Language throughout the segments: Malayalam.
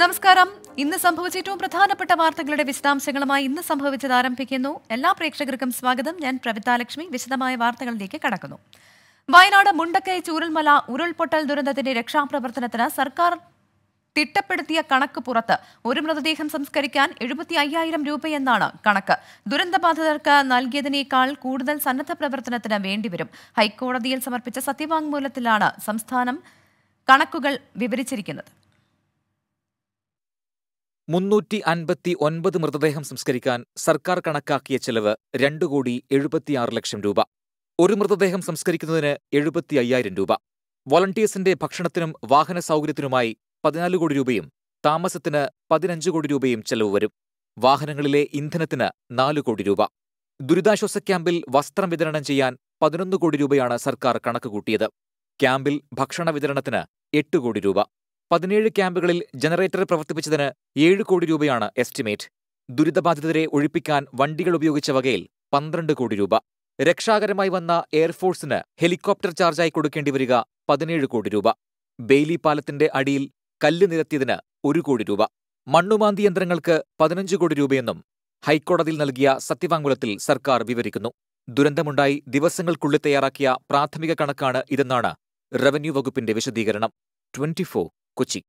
നമസ്കാരം ഇന്ന് സംഭവിച്ച ഏറ്റവും പ്രധാനപ്പെട്ട വാർത്തകളുടെ വിശദാംശങ്ങളുമായി ഇന്ന് സംഭവിച്ചത് ആരംഭിക്കുന്നു എല്ലാ പ്രേക്ഷകർക്കും സ്വാഗതം ഞാൻ പ്രവിതാലക്ഷ്മി വിശദമായ വാർത്തകളിലേക്ക് കടക്കുന്നു വയനാട് മുണ്ടക്കൈ ചൂരൽമല ഉരുൾപൊട്ടൽ ദുരന്തത്തിന്റെ രക്ഷാപ്രവർത്തനത്തിന് സർക്കാർ തിട്ടപ്പെടുത്തിയ കണക്ക് പുറത്ത് ഒരു മൃതദേഹം സംസ്കരിക്കാൻ എഴുപത്തി അയ്യായിരം രൂപയെന്നാണ് കണക്ക് ദുരന്തബാധിതർക്ക് നൽകിയതിനേക്കാൾ കൂടുതൽ സന്നദ്ധ പ്രവർത്തനത്തിന് വേണ്ടിവരും ഹൈക്കോടതിയിൽ സമർപ്പിച്ച സത്യവാങ്മൂലത്തിലാണ് സംസ്ഥാനം കണക്കുകൾ വിവരിച്ചിരിക്കുന്നത് മുന്നൂറ്റി അൻപത്തി ഒൻപത് മൃതദേഹം സംസ്കരിക്കാൻ സർക്കാർ കണക്കാക്കിയ ചെലവ് രണ്ട് കോടി എഴുപത്തിയാറ് ലക്ഷം രൂപ ഒരു മൃതദേഹം സംസ്കരിക്കുന്നതിന് എഴുപത്തി അയ്യായിരം രൂപ വോളണ്ടിയേഴ്സിന്റെ ഭക്ഷണത്തിനും വാഹന സൗകര്യത്തിനുമായി പതിനാല് കോടി രൂപയും താമസത്തിന് പതിനഞ്ച് കോടി രൂപയും ചെലവ് വരും വാഹനങ്ങളിലെ ഇന്ധനത്തിന് നാല് കോടി രൂപ ദുരിതാശ്വാസ ക്യാമ്പിൽ വസ്ത്രം വിതരണം ചെയ്യാൻ പതിനൊന്ന് കോടി രൂപയാണ് സർക്കാർ കണക്കുകൂട്ടിയത് ക്യാമ്പിൽ ഭക്ഷണ വിതരണത്തിന് എട്ട് കോടി രൂപ പതിനേഴ് ക്യാമ്പുകളിൽ ജനറേറ്റർ പ്രവർത്തിപ്പിച്ചതിന് ഏഴ് കോടി രൂപയാണ് എസ്റ്റിമേറ്റ് ദുരിതബാധിതരെ ഒഴിപ്പിക്കാൻ വണ്ടികൾ ഉപയോഗിച്ച വകയിൽ പന്ത്രണ്ട് കോടി രൂപ രക്ഷാകരമായി വന്ന എയർഫോഴ്സിന് ഹെലികോപ്റ്റർ ചാർജായി കൊടുക്കേണ്ടി വരിക പതിനേഴ് കോടി രൂപ ബെയ്ലി പാലത്തിന്റെ അടിയിൽ കല്ല് നിരത്തിയതിന് ഒരു കോടി രൂപ മണ്ണുമാന്തി യന്ത്രങ്ങൾക്ക് പതിനഞ്ച് കോടി രൂപയെന്നും ഹൈക്കോടതിയിൽ നൽകിയ സത്യവാങ്മൂലത്തിൽ സർക്കാർ വിവരിക്കുന്നു ദുരന്തമുണ്ടായി ദിവസങ്ങൾക്കുള്ളിൽ തയ്യാറാക്കിയ പ്രാഥമിക കണക്കാണ് ഇതെന്നാണ് റവന്യൂ വകുപ്പിന്റെ വിശദീകരണം ട്വന്റി കൊച്ചി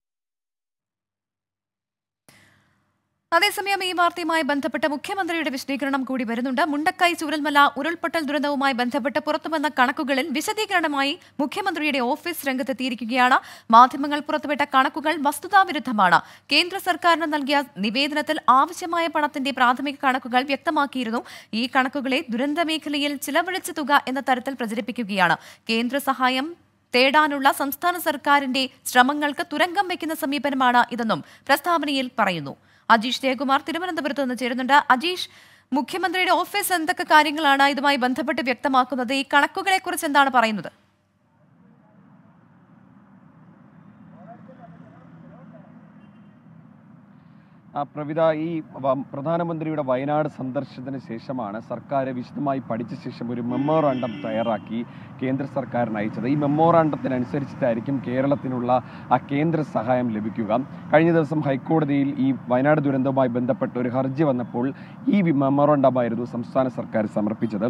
അതേസമയം ഈ വാർത്തയുമായി ബന്ധപ്പെട്ട് മുഖ്യമന്ത്രിയുടെ വിശദീകരണം കൂടി വരുന്നുണ്ട് മുണ്ടക്കൈ ചൂരൽമല ഉരുൾപൊട്ടൽ ദുരന്തവുമായി ബന്ധപ്പെട്ട് പുറത്തുവന്ന കണക്കുകളിൽ വിശദീകരണമായി മുഖ്യമന്ത്രിയുടെ ഓഫീസ് രംഗത്തെത്തിയിരിക്കുകയാണ് മാധ്യമങ്ങൾ പുറത്തുവിട്ട കണക്കുകൾ വസ്തുതാവിരുദ്ധമാണ് കേന്ദ്ര സർക്കാരിന് നൽകിയ നിവേദനത്തിൽ ആവശ്യമായ പണത്തിന്റെ പ്രാഥമിക കണക്കുകൾ വ്യക്തമാക്കിയിരുന്നു ഈ കണക്കുകളെ ദുരന്തമേഖലയിൽ ചിലവഴിച്ച തുക എന്ന തരത്തിൽ പ്രചരിപ്പിക്കുകയാണ് കേന്ദ്ര സഹായം തേടാനുള്ള സംസ്ഥാന സർക്കാരിന്റെ ശ്രമങ്ങൾക്ക് തുരങ്കം വയ്ക്കുന്ന സമീപനമാണ് ഇതെന്നും പ്രസ്താവനയിൽ പറയുന്നു അജീഷ് ജയകുമാർ തിരുവനന്തപുരത്ത് നിന്ന് ചേരുന്നുണ്ട് അജീഷ് മുഖ്യമന്ത്രിയുടെ ഓഫീസ് എന്തൊക്കെ കാര്യങ്ങളാണ് ഇതുമായി ബന്ധപ്പെട്ട് വ്യക്തമാക്കുന്നത് ഈ കണക്കുകളെക്കുറിച്ച് എന്താണ് പറയുന്നത് പ്രവിത ഈ പ്രധാനമന്ത്രിയുടെ വയനാട് സന്ദർശനത്തിന് ശേഷമാണ് സർക്കാർ വിശദമായി പഠിച്ച ശേഷം ഒരു മെമ്മോറാണ്ടം തയ്യാറാക്കി കേന്ദ്ര സർക്കാരിന് അയച്ചത് ഈ മെമ്മോറാണ്ടത്തിനനുസരിച്ചിട്ടായിരിക്കും കേരളത്തിനുള്ള ആ കേന്ദ്ര സഹായം ലഭിക്കുക കഴിഞ്ഞ ദിവസം ഹൈക്കോടതിയിൽ ഈ വയനാട് ദുരന്തവുമായി ബന്ധപ്പെട്ട് ഒരു ഹർജി വന്നപ്പോൾ ഈ മെമ്മോറാണ്ടമായിരുന്നു സംസ്ഥാന സർക്കാർ സമർപ്പിച്ചത്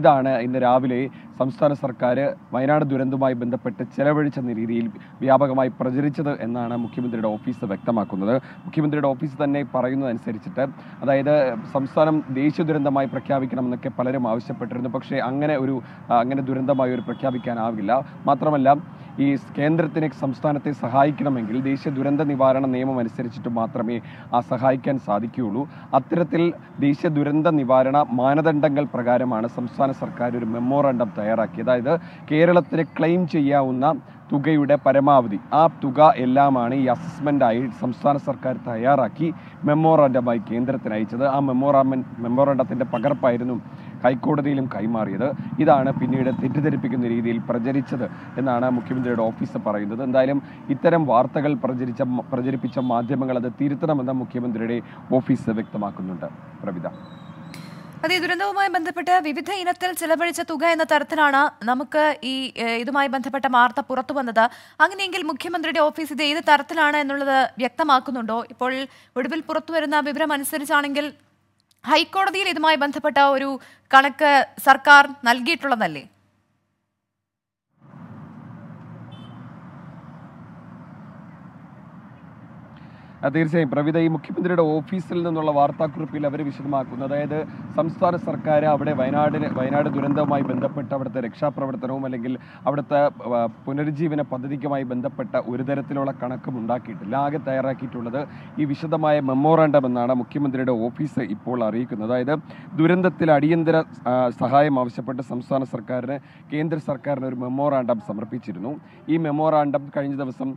ഇതാണ് ഇന്ന് രാവിലെ സംസ്ഥാന സർക്കാർ വയനാട് ദുരന്തവുമായി ബന്ധപ്പെട്ട് ചെലവഴിച്ച രീതിയിൽ വ്യാപകമായി പ്രചരിച്ചത് എന്നാണ് മുഖ്യമന്ത്രിയുടെ ഓഫീസ് വ്യക്തമാക്കുന്നത് മുഖ്യമന്ത്രിയുടെ ഓഫീസ് തന്നെ പറയുന്നതനുസരിച്ചിട്ട് അതായത് സംസ്ഥാനം ദേശീയ ദുരന്തമായി പ്രഖ്യാപിക്കണമെന്നൊക്കെ പലരും ആവശ്യപ്പെട്ടിരുന്നു പക്ഷേ അങ്ങനെ ഒരു അങ്ങനെ ദുരന്തമായി ഒരു പ്രഖ്യാപിക്കാനാവില്ല മാത്രമല്ല ഈ കേന്ദ്രത്തിന് സംസ്ഥാനത്തെ സഹായിക്കണമെങ്കിൽ ദേശീയ ദുരന്ത നിവാരണ നിയമം അനുസരിച്ചിട്ട് മാത്രമേ ആ സഹായിക്കാൻ സാധിക്കുകയുള്ളൂ അത്തരത്തിൽ ദേശീയ ദുരന്ത നിവാരണ മാനദണ്ഡങ്ങൾ പ്രകാരമാണ് സംസ്ഥാന സർക്കാർ ഒരു മെമ്മോറാണ്ടം തയ്യാറാക്കി അതായത് കേരളത്തിന് ക്ലെയിം ചെയ്യാവുന്ന തുകയുടെ പരമാവധി ആ തുക എല്ലാമാണ് ഈ അസസ്മെൻ്റായി സംസ്ഥാന സർക്കാർ തയ്യാറാക്കി മെമ്മോറാൻഡമായി കേന്ദ്രത്തിന് അയച്ചത് ആ മെമ്മോറാമൻ മെമ്മോറാൻഡത്തിൻ്റെ പകർപ്പായിരുന്നു ഹൈക്കോടതിയിലും കൈമാറിയത് ഇതാണ് പിന്നീട് തെറ്റിദ്ധരിപ്പിക്കുന്ന രീതിയിൽ പ്രചരിച്ചത് എന്നാണ് മുഖ്യമന്ത്രിയുടെ ഓഫീസ് പറയുന്നത് എന്തായാലും ഇത്തരം വാർത്തകൾ പ്രചരിച്ച പ്രചരിപ്പിച്ച മാധ്യമങ്ങൾ അത് തിരുത്തണമെന്ന് മുഖ്യമന്ത്രിയുടെ ഓഫീസ് വ്യക്തമാക്കുന്നുണ്ട് പ്രവിധ അതെ ദുരന്തവുമായി ബന്ധപ്പെട്ട് വിവിധ ഇനത്തിൽ ചിലവഴിച്ച തുക എന്ന തരത്തിലാണ് നമുക്ക് ഈ ഇതുമായി ബന്ധപ്പെട്ട വാർത്ത പുറത്തു വന്നത് അങ്ങനെയെങ്കിൽ മുഖ്യമന്ത്രിയുടെ ഓഫീസ് ഇത് ഏത് തരത്തിലാണ് എന്നുള്ളത് വ്യക്തമാക്കുന്നുണ്ടോ ഇപ്പോൾ ഒടുവിൽ പുറത്തു വരുന്ന വിവരം അനുസരിച്ചാണെങ്കിൽ ഹൈക്കോടതിയിൽ ഇതുമായി ബന്ധപ്പെട്ട ഒരു കണക്ക് സർക്കാർ നൽകിയിട്ടുള്ളതല്ലേ തീർച്ചയായും പ്രവിത ഈ മുഖ്യമന്ത്രിയുടെ ഓഫീസിൽ നിന്നുള്ള വാർത്താക്കുറിപ്പിൽ അവർ വിശദമാക്കുന്നു അതായത് സംസ്ഥാന സർക്കാർ അവിടെ വയനാടിന് വയനാട് ദുരന്തവുമായി ബന്ധപ്പെട്ട് അവിടുത്തെ രക്ഷാപ്രവർത്തനവും അല്ലെങ്കിൽ അവിടുത്തെ പുനരുജ്ജീവന പദ്ധതിക്കുമായി ബന്ധപ്പെട്ട ഒരു തരത്തിലുള്ള കണക്കും ഉണ്ടാക്കിയിട്ടില്ല ആകെ തയ്യാറാക്കിയിട്ടുള്ളത് ഈ വിശദമായ മെമ്മോറാണ്ടം എന്നാണ് മുഖ്യമന്ത്രിയുടെ ഓഫീസ് ഇപ്പോൾ അറിയിക്കുന്നത് അതായത് ദുരന്തത്തിൽ അടിയന്തര സഹായം ആവശ്യപ്പെട്ട് സംസ്ഥാന സർക്കാരിന് കേന്ദ്ര സർക്കാരിന് ഒരു മെമ്മോറാണ്ടം സമർപ്പിച്ചിരുന്നു ഈ മെമ്മോറാണ്ടം കഴിഞ്ഞ ദിവസം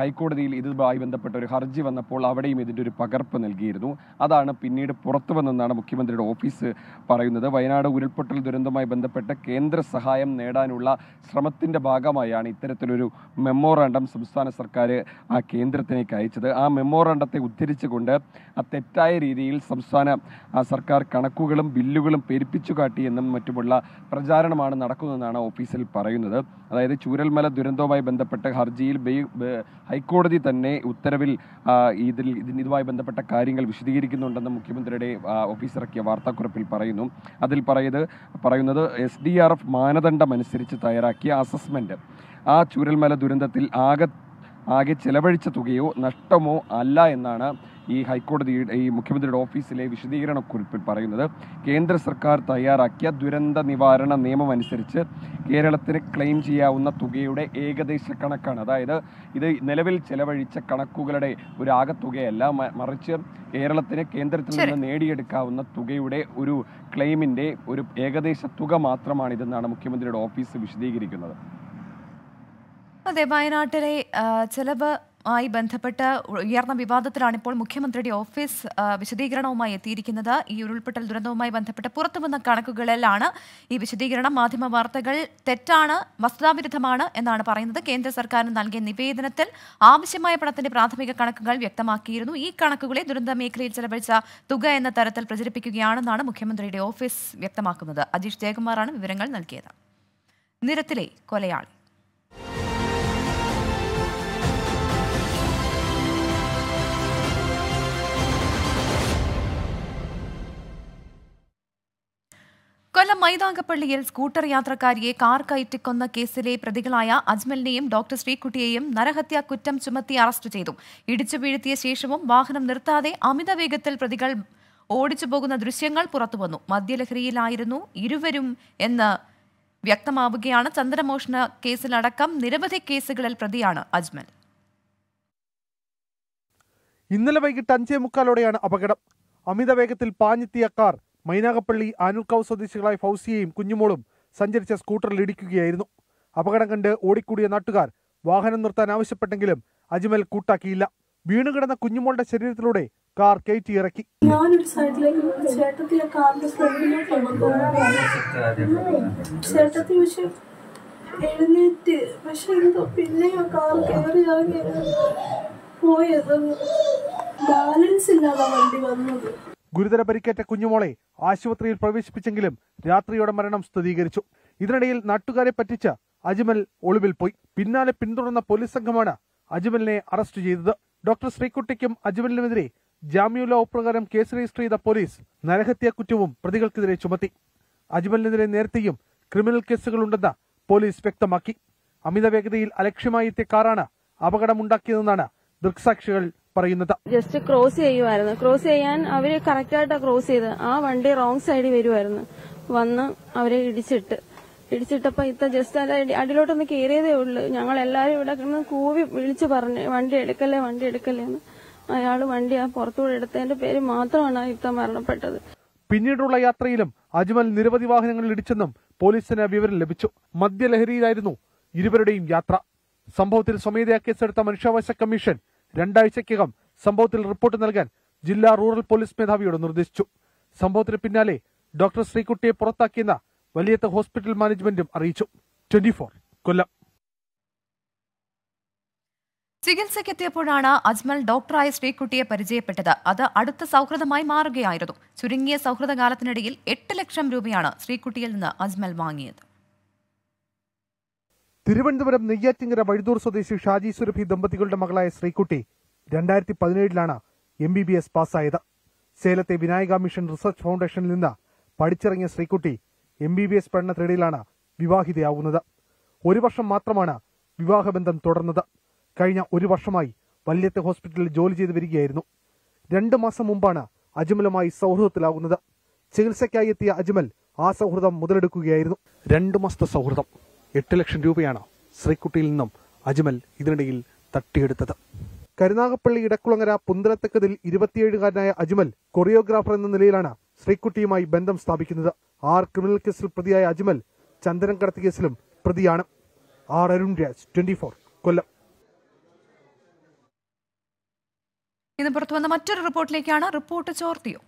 ഹൈക്കോടതിയിൽ ഇതുമായി ബന്ധപ്പെട്ട ഒരു ഹർജി വന്നപ്പോൾ അപ്പോൾ അവിടെയും ഇതിൻ്റെ ഒരു പകർപ്പ് നൽകിയിരുന്നു അതാണ് പിന്നീട് പുറത്തു വന്നെന്നാണ് മുഖ്യമന്ത്രിയുടെ ഓഫീസ് പറയുന്നത് വയനാട് ഉരുൾപൊട്ടൽ ദുരന്തവുമായി ബന്ധപ്പെട്ട് കേന്ദ്ര സഹായം നേടാനുള്ള ശ്രമത്തിൻ്റെ ഭാഗമായാണ് ഇത്തരത്തിലൊരു മെമ്മോറാണ്ടം സംസ്ഥാന സർക്കാർ ആ കേന്ദ്രത്തിലേക്ക് അയച്ചത് ആ മെമ്മോറാണ്ടത്തെ ഉദ്ധരിച്ചുകൊണ്ട് ആ തെറ്റായ രീതിയിൽ സംസ്ഥാന സർക്കാർ കണക്കുകളും ബില്ലുകളും പെരുപ്പിച്ചു കാട്ടിയെന്നും മറ്റുമുള്ള പ്രചാരണമാണ് നടക്കുന്നതെന്നാണ് ഓഫീസിൽ പറയുന്നത് അതായത് ചൂരൽമല ദുരന്തവുമായി ബന്ധപ്പെട്ട ഹർജിയിൽ ഹൈക്കോടതി തന്നെ ഉത്തരവിൽ ഇതിൽ ഇതുമായി ബന്ധപ്പെട്ട കാര്യങ്ങൾ വിശദീകരിക്കുന്നുണ്ടെന്ന് മുഖ്യമന്ത്രിയുടെ ഓഫീസ് ഇറക്കിയ വാർത്താക്കുറിപ്പിൽ പറയുന്നു അതിൽ പറയത് പറയുന്നത് എസ് ഡി ആർ എഫ് മാനദണ്ഡം അനുസരിച്ച് തയ്യാറാക്കിയ അസസ്മെൻറ്റ് ആ ചൂരൽമല ദുരന്തത്തിൽ ആകെ ആകെ ചെലവഴിച്ച തുകയോ നഷ്ടമോ അല്ല എന്നാണ് ഈ ഹൈക്കോടതി ഈ മുഖ്യമന്ത്രിയുടെ ഓഫീസിലെ വിശദീകരണക്കുറിപ്പിൽ പറയുന്നത് കേന്ദ്ര സർക്കാർ തയ്യാറാക്കിയ ദുരന്ത നിവാരണ നിയമം അനുസരിച്ച് കേരളത്തിന് ക്ലെയിം ചെയ്യാവുന്ന തുകയുടെ ഏകദേശ കണക്കാണ് അതായത് ഇത് നിലവിൽ ചെലവഴിച്ച കണക്കുകളുടെ ഒരു ആകത്തുകയല്ല മറിച്ച് കേരളത്തിന് കേന്ദ്രത്തിൽ നിന്ന് നേടിയെടുക്കാവുന്ന തുകയുടെ ഒരു ക്ലെയിമിൻ്റെ ഒരു ഏകദേശ തുക മാത്രമാണിതെന്നാണ് മുഖ്യമന്ത്രിയുടെ ഓഫീസ് വിശദീകരിക്കുന്നത് അതെ വയനാട്ടിലെ ചിലവ് ആയി ബന്ധപ്പെട്ട് ഉയർന്ന വിവാദത്തിലാണ് ഇപ്പോൾ മുഖ്യമന്ത്രിയുടെ ഓഫീസ് വിശദീകരണവുമായി എത്തിയിരിക്കുന്നത് ഈ ഉരുൾപൊട്ടൽ ദുരന്തവുമായി ബന്ധപ്പെട്ട് പുറത്തുവന്ന കണക്കുകളിലാണ് ഈ വിശദീകരണം മാധ്യമ വാർത്തകൾ തെറ്റാണ് വസ്തുതാവിരുദ്ധമാണ് എന്നാണ് പറയുന്നത് കേന്ദ്ര സർക്കാരിന് നൽകിയ നിവേദനത്തിൽ ആവശ്യമായ പണത്തിന്റെ പ്രാഥമിക കണക്കുകൾ വ്യക്തമാക്കിയിരുന്നു ഈ കണക്കുകളെ ദുരന്ത മേഖലയിൽ ചെലവഴിച്ച തുക എന്ന തരത്തിൽ പ്രചരിപ്പിക്കുകയാണെന്നാണ് മുഖ്യമന്ത്രിയുടെ ഓഫീസ് വ്യക്തമാക്കുന്നത് അജീഷ് ജയകുമാറാണ് വിവരങ്ങൾ നൽകിയത് നിരത്തിലെ കൊലയാളി കൊല്ലം മൈതാങ്കപ്പള്ളിയിൽ സ്കൂട്ടർ യാത്രക്കാരിയെ കാർ കയറ്റിക്കൊന്ന കേസിലെ പ്രതികളായ അജ്മലിനെയും ഡോക്ടർ ശ്രീകുട്ടിയെയും നരഹത്യാ കുറ്റം ചുമത്തി അറസ്റ്റ് ചെയ്തു ഇടിച്ചു വീഴ്ത്തിയ ശേഷവും വാഹനം നിർത്താതെ അമിത വേഗത്തിൽ പ്രതികൾ ഓടിച്ചു പോകുന്ന ദൃശ്യങ്ങൾ പുറത്തുവന്നു മദ്യലഹരിയിലായിരുന്നു ഇരുവരും എന്ന് വ്യക്തമാവുകയാണ് ചന്ദ്രമോഷണ കേസിലടക്കം നിരവധി കേസുകളിൽ പ്രതിയാണ് അജ്മൽ ഇന്നലെ വൈകിട്ട് അഞ്ചേ മുക്കാലോടെയാണ് അപകടം അമിത വേഗത്തിൽ പാഞ്ഞെത്തിയ കാർ മൈനാകപ്പള്ളി ആനുൽക്കാവ് സ്വദേശികളായ ഫൗസിയയും കുഞ്ഞുമോളും സഞ്ചരിച്ച സ്കൂട്ടറിൽ ഇടിക്കുകയായിരുന്നു അപകടം കണ്ട് ഓടിക്കൂടിയ നാട്ടുകാർ വാഹനം നിർത്താൻ ആവശ്യപ്പെട്ടെങ്കിലും അജ്മൽ കൂട്ടാക്കിയില്ല വീണുകിടന്ന കുഞ്ഞുമോളുടെ ശരീരത്തിലൂടെ കാർ കയറ്റി ഇറക്കി കാറിന്റെ കാർ ഇറങ്ങി പോയത് ബാലൻസ് ഇല്ലാതെ വണ്ടി വന്നത് ഗുരുതര പരിക്കേറ്റ കുഞ്ഞുമോളെ ആശുപത്രിയിൽ പ്രവേശിപ്പിച്ചെങ്കിലും രാത്രിയോടെ മരണം സ്ഥിരീകരിച്ചു ഇതിനിടയിൽ നാട്ടുകാരെ പറ്റിച്ച അജ്മൽ ഒളിവിൽ പോയി പിന്നാലെ പിന്തുടർന്ന പോലീസ് സംഘമാണ് അജ്മലിനെ അറസ്റ്റ് ചെയ്തത് ഡോക്ടർ ശ്രീകുട്ടിക്കും അജ്മലിനുമെതിരെ ലോ പ്രകാരം കേസ് രജിസ്റ്റർ ചെയ്ത പോലീസ് നരഹത്യാ കുറ്റവും പ്രതികൾക്കെതിരെ ചുമത്തി അജ്മലിനെതിരെ നേരത്തെയും ക്രിമിനൽ കേസുകളുണ്ടെന്ന് പോലീസ് വ്യക്തമാക്കി അമിത വേഗതയിൽ അലക്ഷ്യമായി എത്തിയ കാറാണ് അപകടമുണ്ടാക്കിയതെന്നാണ് ദൃക്സാക്ഷികൾ പറയുന്നത് ജസ്റ്റ് ക്രോസ് ചെയ്യുമായിരുന്നു ക്രോസ് ചെയ്യാൻ അവര് കറക്റ്റായിട്ടാണ് ക്രോസ് ചെയ്ത് ആ വണ്ടി റോങ് സൈഡിൽ വരുമായിരുന്നു വന്ന് അവരെ ഇടിച്ചിട്ട് ഇടിച്ചിട്ടപ്പോ ഇത്ത ജസ്റ്റ് അത് അടിയിലോട്ടൊന്ന് കയറിയതേ ഉള്ളൂ ഞങ്ങൾ എല്ലാരും ഇവിടെ കൂവി വിളിച്ചു പറഞ്ഞു വണ്ടി എടുക്കല്ലേ വണ്ടി എടുക്കല്ലേ എന്ന് അയാൾ വണ്ടി ആ പുറത്തുകൂടെ എടുത്തതിന്റെ പേര് മാത്രമാണ് ഇത്ത മരണപ്പെട്ടത് പിന്നീടുള്ള യാത്രയിലും അജ്മൽ നിരവധി വാഹനങ്ങളിൽ ഇടിച്ചെന്നും പോലീസിന് വിവരം ലഭിച്ചു മദ്യലഹരിയിലായിരുന്നു ഇരുവരുടെയും യാത്ര സംഭവത്തിൽ സ്വമേധയാ കേസെടുത്ത മനുഷ്യാവകാശ കമ്മീഷൻ രണ്ടാഴ്ചക്കകം സംഭവത്തിൽ റിപ്പോർട്ട് നൽകാൻ ജില്ലാ റൂറൽ പോലീസ് മേധാവിയോട് നിർദ്ദേശിച്ചു സംഭവത്തിന് പിന്നാലെ ഡോക്ടർ ശ്രീകുട്ടിയെ പുറത്താക്കിയെന്ന വലിയത്ത ഹോസ്പിറ്റൽ മാനേജ്മെന്റും അറിയിച്ചു ട്വന്റി ഫോർ കൊല്ലം ചികിത്സയ്ക്കെത്തിയപ്പോഴാണ് അജ്മൽ ഡോക്ടറായ ശ്രീകുട്ടിയെ പരിചയപ്പെട്ടത് അത് അടുത്ത സൌഹൃദമായി മാറുകയായിരുന്നു ചുരുങ്ങിയ സൌഹൃദകാലത്തിനിടയിൽ എട്ട് ലക്ഷം രൂപയാണ് ശ്രീകുട്ടിയിൽ നിന്ന് അജ്മൽ വാങ്ങിയത് തിരുവനന്തപുരം നെയ്യാറ്റിങ്ങര വഴുതൂർ സ്വദേശി ഷാജി സുരഭി ദമ്പതികളുടെ മകളായ ശ്രീകുട്ടി രണ്ടായിരത്തി പതിനേഴിലാണ് എം ബി ബി എസ് പാസ്സായത് സേലത്തെ വിനായക മിഷൻ റിസർച്ച് ഫൗണ്ടേഷനിൽ നിന്ന് പഠിച്ചിറങ്ങിയ Sreekutty M B B S പഠനത്തിനിടയിലാണ് വിവാഹിതയാവുന്നത് ഒരു വർഷം മാത്രമാണ് വിവാഹബന്ധം തുടർന്നത് കഴിഞ്ഞ ഒരു വർഷമായി വല്യത്തെ ഹോസ്പിറ്റലിൽ ജോലി ചെയ്തു വരികയായിരുന്നു രണ്ട് മാസം മുമ്പാണ് അജ്മലുമായി സൗഹൃദത്തിലാകുന്നത് ചികിത്സയ്ക്കായി എത്തിയ അജ്മൽ ആ സൗഹൃദം മുതലെടുക്കുകയായിരുന്നു രണ്ട് മാസത്തെ സൗഹൃദം എട്ട് ലക്ഷം രൂപയാണ് ശ്രീക്കുട്ടിയിൽ നിന്നും അജ്മൽ ഇതിനിടയിൽ തട്ടിയെടുത്തത് കരുനാഗപ്പള്ളി ഇടക്കുളങ്ങര പുന്തലത്തക്കതിൽ ഇരുപത്തിയേഴുകാരനായ അജ്മൽ കൊറിയോഗ്രാഫർ എന്ന നിലയിലാണ് ശ്രീക്കുട്ടിയുമായി ബന്ധം സ്ഥാപിക്കുന്നത് ആർ ക്രിമിനൽ കേസിൽ പ്രതിയായ അജ്മൽ ചന്ദനം കടത്തി കേസിലും പ്രതിയാണ് R Arun Raj twenty four Kollam ഇന്ന് പുറത്തു വന്ന മറ്റൊരു റിപ്പോർട്ടിലേക്കാണ് റിപ്പോർട്ട് ചോർത്തിയോ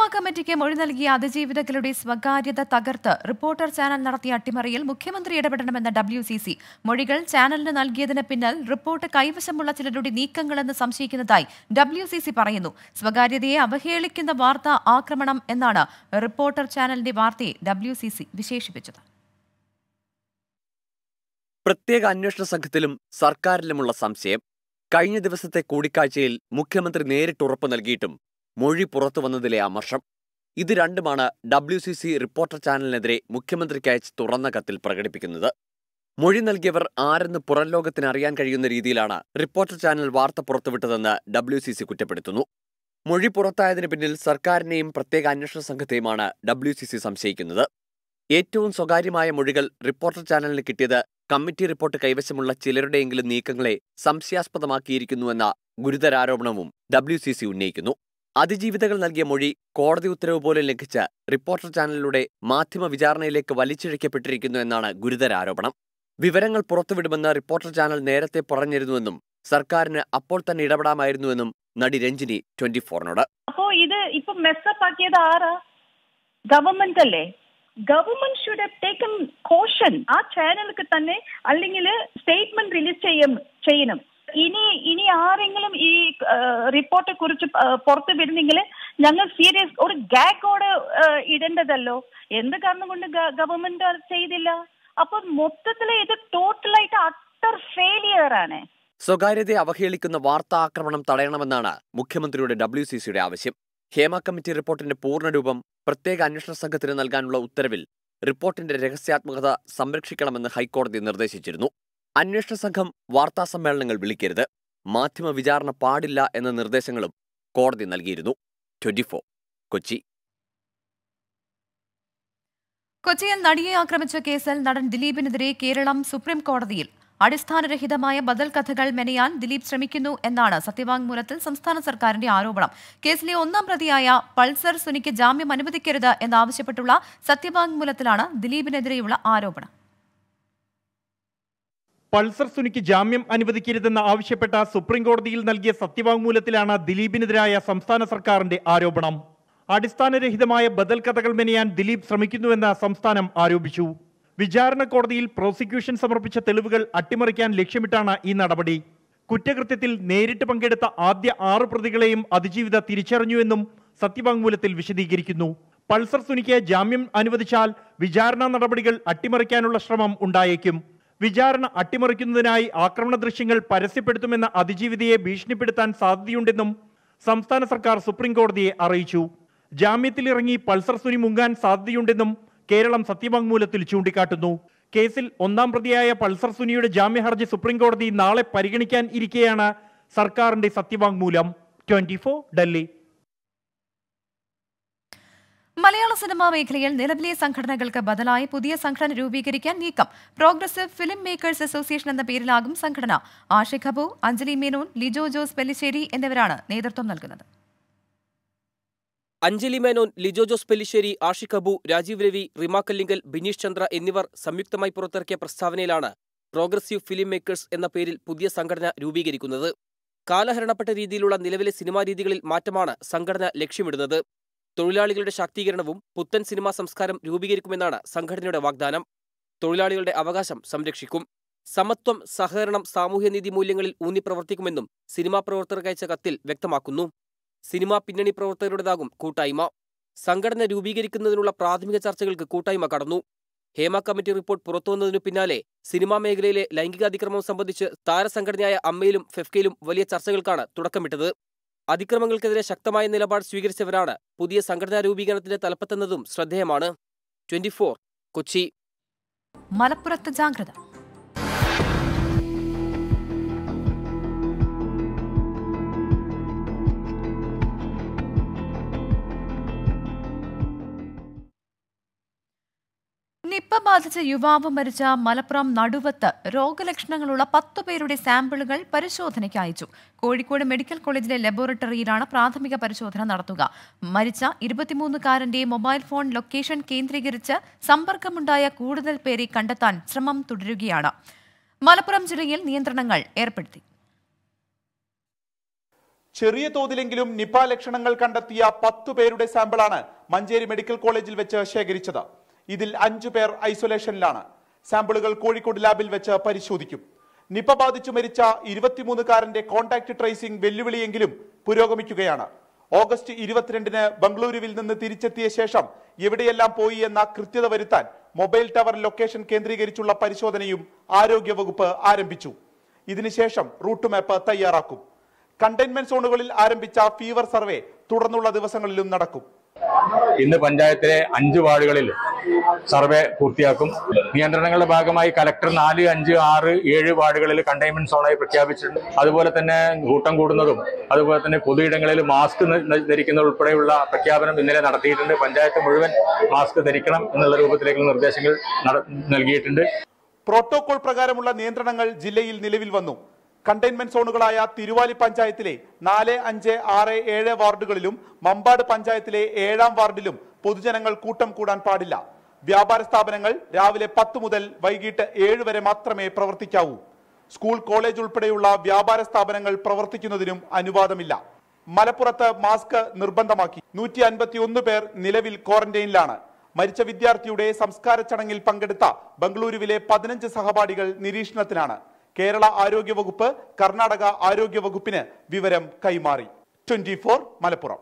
സിനിമാ കമ്മിറ്റിക്ക് മൊഴി നൽകിയ അതിജീവിതകളുടെ സ്വകാര്യത തകർത്ത് റിപ്പോർട്ടർ ചാനൽ നടത്തിയ അട്ടിമറിയിൽ മുഖ്യമന്ത്രി ഇടപെടണമെന്ന ഡബ്ല്യു സി സി മൊഴികൾ ചാനലിന് നൽകിയതിന് പിന്നിൽ റിപ്പോർട്ട് കൈവശമുള്ള ചിലരുടെ നീക്കങ്ങളെന്ന് സംശയിക്കുന്നതായി ഡബ്ല്യു സി സി പറയുന്നു സ്വകാര്യതയെ അവഹേളിക്കുന്ന വാർത്താ ആക്രമണം എന്നാണ് റിപ്പോർട്ടർ ചാനലിന്റെ വാർത്തയെ ഡബ്ല്യു സി സി വിശേഷിപ്പിച്ചത് പ്രത്യേക അന്വേഷണ സംഘത്തിലും സർക്കാരിലുമുള്ള സംശയം കഴിഞ്ഞ ദിവസത്തെ കൂടിക്കാഴ്ചയിൽ മുഖ്യമന്ത്രി നേരിട്ട് ഉറപ്പു നൽകിയിട്ടും മൊഴി പുറത്തു വന്നതിലെ അമർഷം ഇത് രണ്ടുമാണ് ഡബ്ല്യു സി സി റിപ്പോർട്ടർ ചാനലിനെതിരെ മുഖ്യമന്ത്രിക്ക് അയച്ച് തുറന്ന കത്തിൽ പ്രകടിപ്പിക്കുന്നത് മൊഴി നൽകിയവർ ആരെന്ന് പുറം ലോകത്തിന് അറിയാൻ കഴിയുന്ന രീതിയിലാണ് റിപ്പോർട്ടർ ചാനൽ വാർത്ത പുറത്തുവിട്ടതെന്ന് ഡബ്ല്യു സി സി കുറ്റപ്പെടുത്തുന്നു മൊഴി പുറത്തായതിനു പിന്നിൽ സർക്കാരിനെയും പ്രത്യേക അന്വേഷണ സംഘത്തെയുമാണ് ഡബ്ല്യു സി സി സംശയിക്കുന്നത് ഏറ്റവും സ്വകാര്യമായ മൊഴികൾ റിപ്പോർട്ടർ ചാനലിന് കിട്ടിയത് കമ്മിറ്റി റിപ്പോർട്ട് കൈവശമുള്ള ചിലരുടെയെങ്കിലും നീക്കങ്ങളെ സംശയാസ്പദമാക്കിയിരിക്കുന്നുവെന്ന ഗുരുതരാരോപണവും ഡബ്ല്യു സി സി ഉന്നയിക്കുന്നു അതിജീവിതകൾ നൽകിയ മൊഴി കോടതി ഉത്തരവ് പോലും ലംഘിച്ച് റിപ്പോർട്ടർ ചാനലിലൂടെ മാധ്യമ വിചാരണയിലേക്ക് വലിച്ചിഴക്കപ്പെട്ടിരിക്കുന്നു എന്നാണ് ഗുരുതര ആരോപണം വിവരങ്ങൾ പുറത്തുവിടുമെന്ന് റിപ്പോർട്ടർ ചാനൽ നേരത്തെ പറഞ്ഞിരുന്നുവെന്നും സർക്കാരിന് അപ്പോൾ തന്നെ ഇടപെടാമായിരുന്നുവെന്നും നടി രഞ്ജിനി ട്വന്റി ഫോറിനോട് അപ്പോ ഇത് ഇപ്പൊ മെസ്സപ്പ് ആക്കിയത് ആരാ ഗവൺമെന്റ് അല്ലേ ഗവൺമെന്റ് ഷുഡ് ടേക്കൻ കോഷൻ ആ ചാനലുക്ക് തന്നെ അല്ലെങ്കിൽ സ്റ്റേറ്റ്മെന്റ് റിലീസ് ചെയ്യും ചെയ്യണം ഇനി ഇനി ആരെങ്കിലും ഈ റിപ്പോർട്ടെ കുറിച്ച് പുറത്തു വരുന്നെങ്കിൽ ഞങ്ങൾ സീരിയസ് ഒരു ഗാക്കോട് ഇടേണ്ടതല്ലോ എന്ത് കാരണം കൊണ്ട് ഗവൺമെന്റ് അത് ചെയ്തില്ല അപ്പൊ മൊത്തത്തിൽ ഇത് ടോട്ടലായിട്ട് അട്ടർ ഫെയിലിയർ ആണ് സ്വകാര്യതയെ അവഹേളിക്കുന്ന വാർത്താ ആക്രമണം തടയണമെന്നാണ് മുഖ്യമന്ത്രിയുടെ ഡബ്ല്യു സി സിയുടെ ആവശ്യം ഹേമ കമ്മിറ്റി റിപ്പോർട്ടിന്റെ പൂർണ്ണരൂപം പ്രത്യേക അന്വേഷണ സംഘത്തിന് നൽകാനുള്ള ഉത്തരവിൽ റിപ്പോർട്ടിന്റെ രഹസ്യാത്മകത സംരക്ഷിക്കണമെന്ന് ഹൈക്കോടതി നിർദ്ദേശിച്ചിരുന്നു അന്വേഷണ സംഘം വാർത്താസമ്മേളനങ്ങൾ വിളിക്കരുത് മാധ്യമ വിചാരണ പാടില്ല എന്ന നിർദ്ദേശങ്ങളും കോടതി നൽകിയിരുന്നു ട്വന്റി കൊച്ചി കൊച്ചിയിൽ നടിയെ ആക്രമിച്ച കേസിൽ നടൻ ദിലീപിനെതിരെ കേരളം സുപ്രീം കോടതിയിൽ അടിസ്ഥാനരഹിതമായ ബദൽ കഥകൾ മെനയാൻ ദിലീപ് ശ്രമിക്കുന്നു എന്നാണ് സത്യവാങ്മൂലത്തിൽ സംസ്ഥാന സർക്കാരിന്റെ ആരോപണം കേസിലെ ഒന്നാം പ്രതിയായ പൾസർ സുനിക്ക് ജാമ്യം അനുവദിക്കരുത് എന്നാവശ്യപ്പെട്ടുള്ള സത്യവാങ്മൂലത്തിലാണ് ദിലീപിനെതിരെയുള്ള ആരോപണം പൾസർ സുനിക്ക് ജാമ്യം അനുവദിക്കരുതെന്ന് ആവശ്യപ്പെട്ട സുപ്രീം കോടതിയിൽ നൽകിയ സത്യവാങ്മൂലത്തിലാണ് ദിലീപിനെതിരായ സംസ്ഥാന സർക്കാരിന്റെ ആരോപണം അടിസ്ഥാനരഹിതമായ ബദൽ കഥകൾ മെനയാൻ ദിലീപ് ശ്രമിക്കുന്നുവെന്ന് സംസ്ഥാനം ആരോപിച്ചു വിചാരണ കോടതിയിൽ പ്രോസിക്യൂഷൻ സമർപ്പിച്ച തെളിവുകൾ അട്ടിമറിക്കാൻ ലക്ഷ്യമിട്ടാണ് ഈ നടപടി കുറ്റകൃത്യത്തിൽ നേരിട്ട് പങ്കെടുത്ത ആദ്യ ആറ് പ്രതികളെയും അതിജീവിത തിരിച്ചറിഞ്ഞുവെന്നും സത്യവാങ്മൂലത്തിൽ വിശദീകരിക്കുന്നു പൾസർ സുനിക്ക് ജാമ്യം അനുവദിച്ചാൽ വിചാരണ നടപടികൾ അട്ടിമറിക്കാനുള്ള ശ്രമം ഉണ്ടായേക്കും വിചാരണ അട്ടിമറിക്കുന്നതിനായി ആക്രമണ ദൃശ്യങ്ങൾ പരസ്യപ്പെടുത്തുമെന്ന അതിജീവിതയെ ഭീഷണിപ്പെടുത്താൻ സാധ്യതയുണ്ടെന്നും സംസ്ഥാന സർക്കാർ സുപ്രീം കോടതിയെ അറിയിച്ചു ജാമ്യത്തിലിറങ്ങി പൾസർ സുനി മുങ്ങാൻ സാധ്യതയുണ്ടെന്നും കേരളം സത്യവാങ്മൂലത്തിൽ ചൂണ്ടിക്കാട്ടുന്നു കേസിൽ ഒന്നാം പ്രതിയായ പൾസർ സുനിയുടെ ജാമ്യ ഹർജി സുപ്രീം കോടതി നാളെ പരിഗണിക്കാൻ ഇരിക്കെയാണ് സർക്കാരിന്റെ സത്യവാങ്മൂലം ട്വന്റി ഡൽഹി മലയാള സിനിമാ മേഖലയിൽ നിലവിലെ സംഘടനകൾക്ക് ബദലായി പുതിയ സംഘടന രൂപീകരിക്കാൻ നീക്കം പ്രോഗ്രസീവ് ഫിലിം മേക്കേഴ്സ് അസോസിയേഷൻ എന്ന പേരിലാകും സംഘടന ആഷിഖ് അബു അഞ്ജലി മേനോൻ ലിജോ ജോസ് പെല്ലിശ്ശേരി എന്നിവരാണ് നേതൃത്വം നൽകുന്നത് അഞ്ജലി മേനോൻ ലിജോ ജോസ് പെല്ലിശ്ശേരി ആഷിഖ് അബു രാജീവ് രവി റിമാ കല്ലിങ്കൽ ബിനീഷ് ചന്ദ്ര എന്നിവർ സംയുക്തമായി പുറത്തിറക്കിയ പ്രസ്താവനയിലാണ് പ്രോഗ്രസീവ് ഫിലിം മേക്കേഴ്സ് എന്ന പേരിൽ പുതിയ സംഘടന രൂപീകരിക്കുന്നത് കാലഹരണപ്പെട്ട രീതിയിലുള്ള നിലവിലെ സിനിമാ രീതികളിൽ മാറ്റമാണ് സംഘടന ലക്ഷ്യമിടുന്നത് തൊഴിലാളികളുടെ ശാക്തീകരണവും പുത്തൻ സിനിമാ സംസ്കാരം രൂപീകരിക്കുമെന്നാണ് സംഘടനയുടെ വാഗ്ദാനം തൊഴിലാളികളുടെ അവകാശം സംരക്ഷിക്കും സമത്വം സഹകരണം സാമൂഹ്യനീതി മൂല്യങ്ങളിൽ ഊന്നി പ്രവർത്തിക്കുമെന്നും സിനിമാ അയച്ച കത്തിൽ വ്യക്തമാക്കുന്നു സിനിമാ പിന്നണി പ്രവർത്തകരുടേതാകും കൂട്ടായ്മ സംഘടന രൂപീകരിക്കുന്നതിനുള്ള പ്രാഥമിക ചർച്ചകൾക്ക് കൂട്ടായ്മ കടന്നു ഹേമ കമ്മിറ്റി റിപ്പോർട്ട് പുറത്തുവന്നതിനു പിന്നാലെ സിനിമാ മേഖലയിലെ ലൈംഗികാതിക്രമം സംബന്ധിച്ച് താരസംഘടനയായ അമ്മയിലും ഫെഫ്കയിലും വലിയ ചർച്ചകൾക്കാണ് തുടക്കമിട്ടത് അതിക്രമങ്ങൾക്കെതിരെ ശക്തമായ നിലപാട് സ്വീകരിച്ചവരാണ് പുതിയ സംഘടനാ രൂപീകരണത്തിന്റെ തലപ്പത്തെന്നതും ശ്രദ്ധേയമാണ് ട്വന്റി ഫോർ കൊച്ചി മലപ്പുറത്ത് ജാഗ്രത നിപ്പ ബാധിച്ച് യുവാവ് മരിച്ച മലപ്പുറം നടുവത്ത് രോഗലക്ഷണങ്ങളുള്ള പത്തു പേരുടെ സാമ്പിളുകൾ പരിശോധനയ്ക്ക് അയച്ചു കോഴിക്കോട് മെഡിക്കൽ കോളേജിലെ ലബോറട്ടറിയിലാണ് പ്രാഥമിക പരിശോധന നടത്തുക മരിച്ച ഇരുപത്തിമൂന്നുകാരന്റെ മൊബൈൽ ഫോൺ ലൊക്കേഷൻ കേന്ദ്രീകരിച്ച് സമ്പർക്കമുണ്ടായ കൂടുതൽ പേരെ കണ്ടെത്താൻ ശ്രമം തുടരുകയാണ് മലപ്പുറം ജില്ലയിൽ നിയന്ത്രണങ്ങൾ ഏർപ്പെടുത്തി ചെറിയ തോതിലെങ്കിലും നിപ ലക്ഷണങ്ങൾ കണ്ടെത്തിയ പത്തു പേരുടെ സാമ്പിളാണ് മഞ്ചേരി മെഡിക്കൽ കോളേജിൽ വെച്ച് ശേഖരിച്ചത് ഇതിൽ അഞ്ചു പേർ ഐസൊലേഷനിലാണ് സാമ്പിളുകൾ കോഴിക്കോട് ലാബിൽ വെച്ച് പരിശോധിക്കും നിപ ബാധിച്ചു മരിച്ച ഇരുപത്തിമൂന്നുകാരന്റെ കോണ്ടാക്ട് ട്രേസിംഗ് വെല്ലുവിളിയെങ്കിലും പുരോഗമിക്കുകയാണ് ഓഗസ്റ്റ് ഇരുപത്തിരണ്ടിന് ബംഗളൂരുവിൽ നിന്ന് തിരിച്ചെത്തിയ ശേഷം എവിടെയെല്ലാം പോയി എന്ന കൃത്യത വരുത്താൻ മൊബൈൽ ടവർ ലൊക്കേഷൻ കേന്ദ്രീകരിച്ചുള്ള പരിശോധനയും ആരോഗ്യവകുപ്പ് ആരംഭിച്ചു ഇതിനുശേഷം റൂട്ട് മാപ്പ് തയ്യാറാക്കും കണ്ടെയ്ൻമെന്റ് സോണുകളിൽ ആരംഭിച്ച ഫീവർ സർവേ തുടർന്നുള്ള ദിവസങ്ങളിലും നടക്കും ഇന്ന് പഞ്ചായത്തിലെ അഞ്ച് വാർഡുകളിൽ സർവേ പൂർത്തിയാക്കും നിയന്ത്രണങ്ങളുടെ ഭാഗമായി കലക്ടർ നാല് അഞ്ച് ആറ് ഏഴ് വാർഡുകളിൽ കണ്ടെയ്ൻമെന്റ് സോണായി പ്രഖ്യാപിച്ചിട്ടുണ്ട് അതുപോലെ തന്നെ കൂട്ടം കൂടുന്നതും അതുപോലെ തന്നെ പൊതുയിടങ്ങളിൽ മാസ്ക് ധരിക്കുന്നത് ഉൾപ്പെടെയുള്ള പ്രഖ്യാപനം ഇന്നലെ നടത്തിയിട്ടുണ്ട് പഞ്ചായത്ത് മുഴുവൻ മാസ്ക് ധരിക്കണം എന്നുള്ള രൂപത്തിലേക്കുള്ള നിർദ്ദേശങ്ങൾ നൽകിയിട്ടുണ്ട് പ്രോട്ടോകോൾ പ്രകാരമുള്ള നിയന്ത്രണങ്ങൾ ജില്ലയിൽ നിലവിൽ വന്നു കണ്ടെയ്ൻമെന്റ് സോണുകളായ തിരുവാലി പഞ്ചായത്തിലെ നാല് അഞ്ച് ആറ് ഏഴ് വാർഡുകളിലും മമ്പാട് പഞ്ചായത്തിലെ ഏഴാം വാർഡിലും പൊതുജനങ്ങൾ കൂട്ടം കൂടാൻ പാടില്ല വ്യാപാര സ്ഥാപനങ്ങൾ രാവിലെ പത്ത് മുതൽ വൈകിട്ട് ഏഴ് വരെ മാത്രമേ പ്രവർത്തിക്കാവൂ സ്കൂൾ കോളേജ് ഉൾപ്പെടെയുള്ള വ്യാപാര സ്ഥാപനങ്ങൾ പ്രവർത്തിക്കുന്നതിനും അനുവാദമില്ല മലപ്പുറത്ത് മാസ്ക് നിർബന്ധമാക്കി നൂറ്റി അൻപത്തിയൊന്ന് പേർ നിലവിൽ ക്വാറന്റൈനിലാണ് മരിച്ച വിദ്യാർത്ഥിയുടെ സംസ്കാര ചടങ്ങിൽ പങ്കെടുത്ത ബംഗളൂരുവിലെ പതിനഞ്ച് സഹപാഠികൾ നിരീക്ഷണത്തിലാണ് കേരള ആരോഗ്യവകുപ്പ് കർണാടക ആരോഗ്യവകുപ്പിന് വിവരം കൈമാറി ട്വന്റി മലപ്പുറം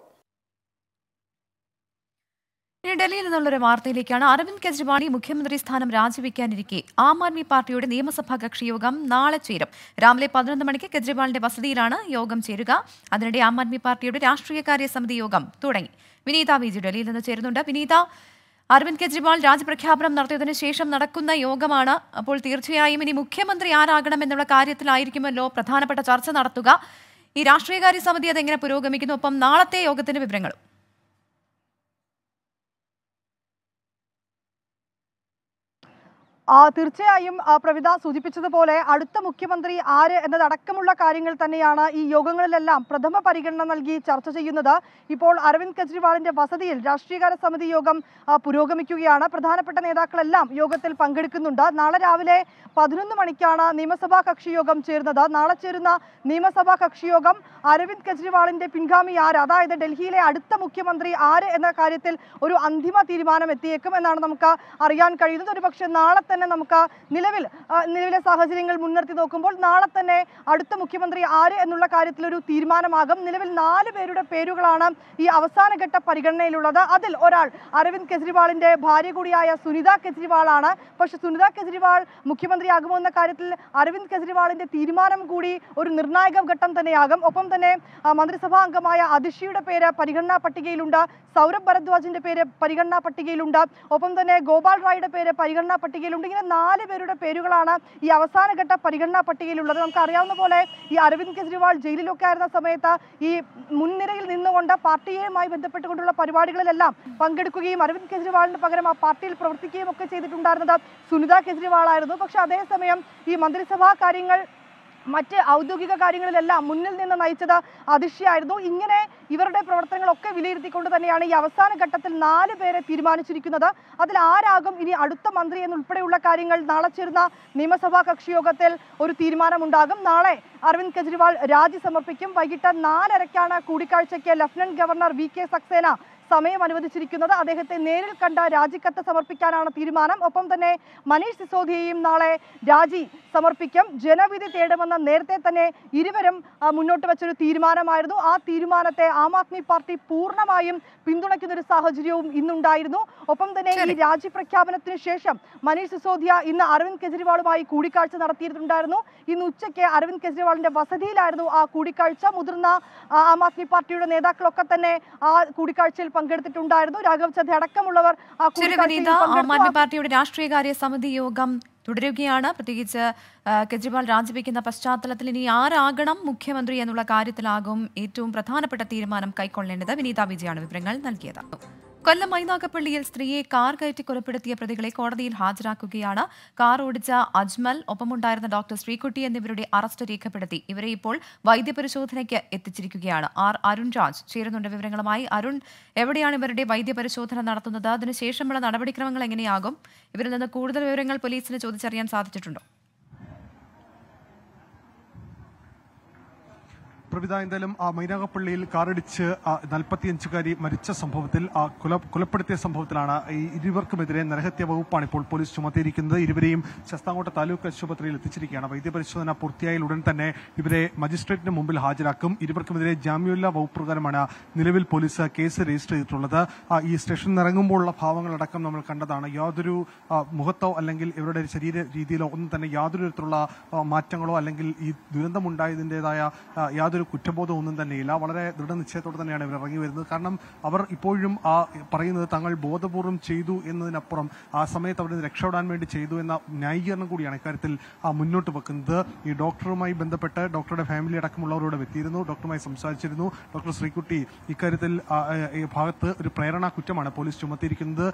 ഡൽഹിയിൽ നിന്നുള്ളൊരു വാർത്തയിലേക്കാണ് അരവിന്ദ് കെജ്രിവാളി മുഖ്യമന്ത്രി സ്ഥാനം രാജിവെക്കാനിരിക്കെ ആം ആദ്മി പാർട്ടിയുടെ നിയമസഭാ കക്ഷി യോഗം നാളെ ചേരും രാവിലെ പതിനൊന്ന് മണിക്ക് കെജ്രിവാളിന്റെ വസതിയിലാണ് യോഗം ചേരുക അതിനിടെ ആം ആദ്മി പാർട്ടിയുടെ കാര്യ സമിതി യോഗം തുടങ്ങി വിനീത വിജി ഡൽഹിയിൽ നിന്ന് ചേരുന്നുണ്ട് വിനീത അരവിന്ദ് കെജ്രിവാൾ രാജ്യപ്രഖ്യാപനം നടത്തിയതിനു ശേഷം നടക്കുന്ന യോഗമാണ് അപ്പോൾ തീർച്ചയായും ഇനി മുഖ്യമന്ത്രി ആരാകണം എന്നുള്ള കാര്യത്തിലായിരിക്കുമല്ലോ പ്രധാനപ്പെട്ട ചർച്ച നടത്തുക ഈ രാഷ്ട്രീയകാര്യ സമിതി അതെങ്ങനെ പുരോഗമിക്കുന്നു ഒപ്പം നാളത്തെ യോഗത്തിന്റെ വിവരങ്ങളും ആ തീർച്ചയായും പ്രവിത സൂചിപ്പിച്ചതുപോലെ അടുത്ത മുഖ്യമന്ത്രി ആര് എന്നതടക്കമുള്ള കാര്യങ്ങൾ തന്നെയാണ് ഈ യോഗങ്ങളിലെല്ലാം പ്രഥമ പരിഗണന നൽകി ചർച്ച ചെയ്യുന്നത് ഇപ്പോൾ അരവിന്ദ് കെജ്രിവാളിന്റെ വസതിയിൽ രാഷ്ട്രീയകാര്യ സമിതി യോഗം പുരോഗമിക്കുകയാണ് പ്രധാനപ്പെട്ട നേതാക്കളെല്ലാം യോഗത്തിൽ പങ്കെടുക്കുന്നുണ്ട് നാളെ രാവിലെ പതിനൊന്ന് മണിക്കാണ് നിയമസഭാ കക്ഷി യോഗം ചേരുന്നത് നാളെ ചേരുന്ന നിയമസഭാ കക്ഷി യോഗം അരവിന്ദ് കെജ്രിവാളിന്റെ പിൻഗാമി ആര് അതായത് ഡൽഹിയിലെ അടുത്ത മുഖ്യമന്ത്രി ആര് എന്ന കാര്യത്തിൽ ഒരു അന്തിമ തീരുമാനം എത്തിയേക്കും എന്നാണ് നമുക്ക് അറിയാൻ കഴിയുന്നത് ഒരുപക്ഷെ നാളെ തന്നെ നമുക്ക് നിലവിൽ നിലവിലെ സാഹചര്യങ്ങൾ മുൻനിർത്തി നോക്കുമ്പോൾ നാളെ തന്നെ അടുത്ത മുഖ്യമന്ത്രി ആര് എന്നുള്ള കാര്യത്തിൽ ഒരു തീരുമാനമാകും നിലവിൽ നാല് പേരുടെ പേരുകളാണ് ഈ അവസാനഘട്ട പരിഗണനയിലുള്ളത് അതിൽ ഒരാൾ അരവിന്ദ് കെജ്രിവാളിന്റെ ഭാര്യ കൂടിയായ സുനിത കെജ്രിവാളാണ് പക്ഷെ സുനിത കെജ്രിവാൾ മുഖ്യമന്ത്രിയാകുമോ എന്ന കാര്യത്തിൽ അരവിന്ദ് കെജ്രിവാളിന്റെ തീരുമാനം കൂടി ഒരു നിർണായക ഘട്ടം തന്നെയാകും ഒപ്പം തന്നെ മന്ത്രിസഭാ അംഗമായ അതിഷിയുടെ പേര് പരിഗണനാ പട്ടികയിലുണ്ട് സൗരഭ് ഭരദ്വാജിന്റെ പേര് പരിഗണനാ പട്ടികയിലുണ്ട് ഒപ്പം തന്നെ ഗോപാൽ റായിയുടെ പേര് പരിഗണനാ പട്ടികയിലുണ്ട് ഇങ്ങനെ നാല് പേരുടെ പേരുകളാണ് ഈ അവസാനഘട്ട പരിഗണനാ പട്ടികയിലുള്ളത് നമുക്ക് അറിയാവുന്ന പോലെ ഈ അരവിന്ദ് കെജ്രിവാൾ ജയിലിലൊക്കെ ആയിരുന്ന സമയത്ത് ഈ മുൻനിരയിൽ നിന്നുകൊണ്ട് പാർട്ടിയുമായി ബന്ധപ്പെട്ടുകൊണ്ടുള്ള പരിപാടികളിലെല്ലാം പങ്കെടുക്കുകയും അരവിന്ദ് കെജ്രിവാളിന് പകരം ആ പാർട്ടിയിൽ പ്രവർത്തിക്കുകയും ഒക്കെ ചെയ്തിട്ടുണ്ടായിരുന്നത് സുനിത കെജ്രിവാളായിരുന്നു ആയിരുന്നു പക്ഷെ അതേസമയം ഈ മന്ത്രിസഭാ കാര്യങ്ങൾ മറ്റ് ഔദ്യോഗിക കാര്യങ്ങളിലെല്ലാം മുന്നിൽ നിന്ന് നയിച്ചത് അതിഷയായിരുന്നു ഇങ്ങനെ ഇവരുടെ പ്രവർത്തനങ്ങളൊക്കെ വിലയിരുത്തിക്കൊണ്ട് തന്നെയാണ് ഈ അവസാന ഘട്ടത്തിൽ നാല് പേരെ തീരുമാനിച്ചിരിക്കുന്നത് അതിൽ ആരാകും ഇനി അടുത്ത മന്ത്രി എന്നുൾപ്പെടെയുള്ള കാര്യങ്ങൾ നാളെ ചേരുന്ന നിയമസഭാ കക്ഷിയോഗത്തിൽ ഒരു തീരുമാനമുണ്ടാകും നാളെ അരവിന്ദ് കെജ്രിവാൾ രാജി സമർപ്പിക്കും വൈകിട്ട് നാലരയ്ക്കാണ് കൂടിക്കാഴ്ചയ്ക്ക് lieutenant governor V K Saxena സമയം അനുവദിച്ചിരിക്കുന്നത് അദ്ദേഹത്തെ നേരിൽ കണ്ട രാജിക്കത്ത് സമർപ്പിക്കാനാണ് തീരുമാനം ഒപ്പം തന്നെ മനീഷ് സിസോദിയെയും നാളെ രാജി സമർപ്പിക്കും ജനവിധി തേടുമെന്ന നേരത്തെ തന്നെ ഇരുവരും മുന്നോട്ട് വെച്ചൊരു തീരുമാനമായിരുന്നു ആ തീരുമാനത്തെ ആം ആദ്മി പാർട്ടി പൂർണ്ണമായും പിന്തുണയ്ക്കുന്ന ഒരു സാഹചര്യവും ഇന്നുണ്ടായിരുന്നു ഒപ്പം തന്നെ ഈ രാജി പ്രഖ്യാപനത്തിന് ശേഷം മനീഷ് സിസോദിയ ഇന്ന് അരവിന്ദ് കെജ്രിവാളുമായി കൂടിക്കാഴ്ച നടത്തിയിട്ടുണ്ടായിരുന്നു ഇന്ന് ഉച്ചയ്ക്ക് അരവിന്ദ് കെജ്രിവാളിന്റെ വസതിയിലായിരുന്നു ആ കൂടിക്കാഴ്ച മുതിർന്ന ആം ആദ്മി പാർട്ടിയുടെ നേതാക്കളൊക്കെ തന്നെ ആ കൂടിക്കാഴ്ചയിൽ പങ്കെടുത്തിട്ടുണ്ടായിരുന്നു രാഘവ് ചതി അടക്കമുള്ളവർ ആം ആദ്മി പാർട്ടിയുടെ കാര്യ സമിതി യോഗം തുടരുകയാണ് പ്രത്യേകിച്ച് കെജ്രിവാൾ രാജിവെക്കുന്ന പശ്ചാത്തലത്തിൽ ഇനി ആരാകണം മുഖ്യമന്ത്രി എന്നുള്ള കാര്യത്തിലാകും ഏറ്റവും പ്രധാനപ്പെട്ട തീരുമാനം കൈക്കൊള്ളേണ്ടത് വിനീത വിജയാണ് വിവരങ്ങൾ നൽകിയത് കൊല്ലം മൈനാഗപ്പള്ളിയിൽ സ്ത്രീയെ കാർ കയറ്റി കൊലപ്പെടുത്തിയ പ്രതികളെ കോടതിയിൽ ഹാജരാക്കുകയാണ് കാർ ഓടിച്ച അജ്മൽ ഒപ്പമുണ്ടായിരുന്ന ഡോക്ടർ ശ്രീകുട്ടി എന്നിവരുടെ അറസ്റ്റ് രേഖപ്പെടുത്തി ഇവരെ ഇപ്പോൾ വൈദ്യപരിശോധനയ്ക്ക് എത്തിച്ചിരിക്കുകയാണ് ആർ അരുൺ രാജ് ചേരുന്നുണ്ട് വിവരങ്ങളുമായി അരുൺ എവിടെയാണ് ഇവരുടെ വൈദ്യപരിശോധന നടത്തുന്നത് അതിനുശേഷമുള്ള നടപടിക്രമങ്ങൾ എങ്ങനെയാകും ഇവരിൽ നിന്ന് കൂടുതൽ വിവരങ്ങൾ പോലീസിന് ചോദിച്ചറിയാൻ സാധിച്ചിട്ടുണ്ടോ പ്രവിത എന്തായാലും ആ മൈനാകപ്പള്ളിയിൽ കാറിടിച്ച് നാൽപ്പത്തിയഞ്ചുകാരി മരിച്ച സംഭവത്തിൽ ആ കൊല കൊലപ്പെടുത്തിയ സംഭവത്തിലാണ് ഈ ഇരുവർക്കുമെതിരെ നരഹത്യ വകുപ്പാണ് ഇപ്പോൾ പോലീസ് ചുമത്തിയിരിക്കുന്നത് ഇരുവരെയും ശസ്താങ്കോട്ട താലൂക്ക് ആശുപത്രിയിൽ എത്തിച്ചിരിക്കുകയാണ് വൈദ്യപരിശോധന പൂർത്തിയായാൽ ഉടൻ തന്നെ ഇവരെ മജിസ്ട്രേറ്റിന് മുമ്പിൽ ഹാജരാക്കും ഇരുവർക്കുമെതിരെ ജാമ്യമില്ല വകുപ്പ് പ്രകാരമാണ് നിലവിൽ പോലീസ് കേസ് രജിസ്റ്റർ ചെയ്തിട്ടുള്ളത് ഈ സ്റ്റേഷനിൽ നിന്നിറങ്ങുമ്പോഴുള്ള ഭാവങ്ങളടക്കം നമ്മൾ കണ്ടതാണ് യാതൊരു മുഖത്തോ അല്ലെങ്കിൽ ഇവരുടെ ശരീര രീതിയിലോ ഒന്നും തന്നെ യാതൊരു തരത്തിലുള്ള മാറ്റങ്ങളോ അല്ലെങ്കിൽ ഈ ദുരന്തമുണ്ടായതിൻ്റെതായ യാതൊരു യാതൊരു കുറ്റബോധവും ഒന്നും തന്നെയില്ല വളരെ ദൃഢനിശ്ചയത്തോടെ തന്നെയാണ് ഇവർ ഇറങ്ങി വരുന്നത് കാരണം അവർ ഇപ്പോഴും ആ പറയുന്നത് തങ്ങൾ ബോധപൂർവ്വം ചെയ്തു എന്നതിനപ്പുറം ആ സമയത്ത് അവരെ രക്ഷപ്പെടാൻ വേണ്ടി ചെയ്തു എന്ന ന്യായീകരണം കൂടിയാണ് ഇക്കാര്യത്തിൽ മുന്നോട്ട് വെക്കുന്നത് ഈ ഡോക്ടറുമായി ബന്ധപ്പെട്ട് ഡോക്ടറുടെ ഫാമിലി അടക്കമുള്ളവരോട് എത്തിയിരുന്നു ഡോക്ടറുമായി സംസാരിച്ചിരുന്നു ഡോക്ടർ ശ്രീകുട്ടി ഇക്കാര്യത്തിൽ ഈ ഭാഗത്ത് ഒരു പ്രേരണാ കുറ്റമാണ് പോലീസ് ചുമത്തിയിരിക്കുന്നത്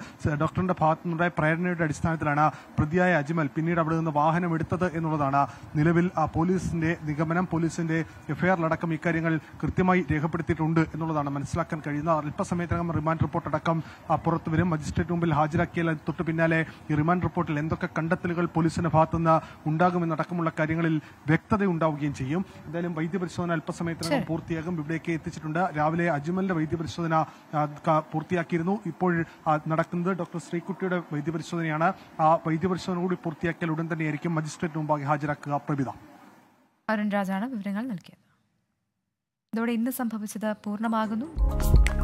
ഡോക്ടറിന്റെ ഭാഗത്തുനിന്നുണ്ടായ പ്രേരണയുടെ അടിസ്ഥാനത്തിലാണ് പ്രതിയായ അജ്മൽ പിന്നീട് അവിടെ നിന്ന് വാഹനം എടുത്തത് എന്നുള്ളതാണ് നിലവിൽ പോലീസിന്റെ നിഗമനം പോലീസിന്റെ എഫ്ഐആറിലടക്കം അടക്കം ഇക്കാര്യങ്ങൾ കൃത്യമായി രേഖപ്പെടുത്തിയിട്ടുണ്ട് എന്നുള്ളതാണ് മനസ്സിലാക്കാൻ കഴിയുന്നത് അല്പസമയത്തിനകം റിമാൻഡ് റിപ്പോർട്ട് അടക്കം പുറത്തു വരും മജിസ്ട്രേറ്റ് മുമ്പിൽ ഹാജരാക്കിയാൽ തൊട്ട് പിന്നാലെ ഈ റിമാൻഡ് റിപ്പോർട്ടിൽ എന്തൊക്കെ കണ്ടെത്തലുകൾ പോലീസിന്റെ ഭാഗത്തുനിന്ന് ഉണ്ടാകുമെന്നടക്കമുള്ള കാര്യങ്ങളിൽ വ്യക്തത ഉണ്ടാവുകയും ചെയ്യും എന്തായാലും വൈദ്യപരിശോധന അല്പസമയത്തിനകം പൂർത്തിയാകും ഇവിടേക്ക് എത്തിച്ചിട്ടുണ്ട് രാവിലെ അജ്മലിന്റെ വൈദ്യപരിശോധന പൂർത്തിയാക്കിയിരുന്നു ഇപ്പോൾ നടക്കുന്നത് ഡോക്ടർ ശ്രീകുട്ടിയുടെ വൈദ്യപരിശോധനയാണ് ആ വൈദ്യപരിശോധന കൂടി പൂർത്തിയാക്കിയാൽ ഉടൻ തന്നെയായിരിക്കും മജിസ്ട്രേറ്റ് മുമ്പാകെ ഹാജരാക്കുക പ്രവിധ അരുൺ രാജാണ് വിവരങ്ങൾ നൽകിയത് ഇതോടെ ഇന്ന് സംഭവിച്ചത് പൂർണ്ണമാകുന്നു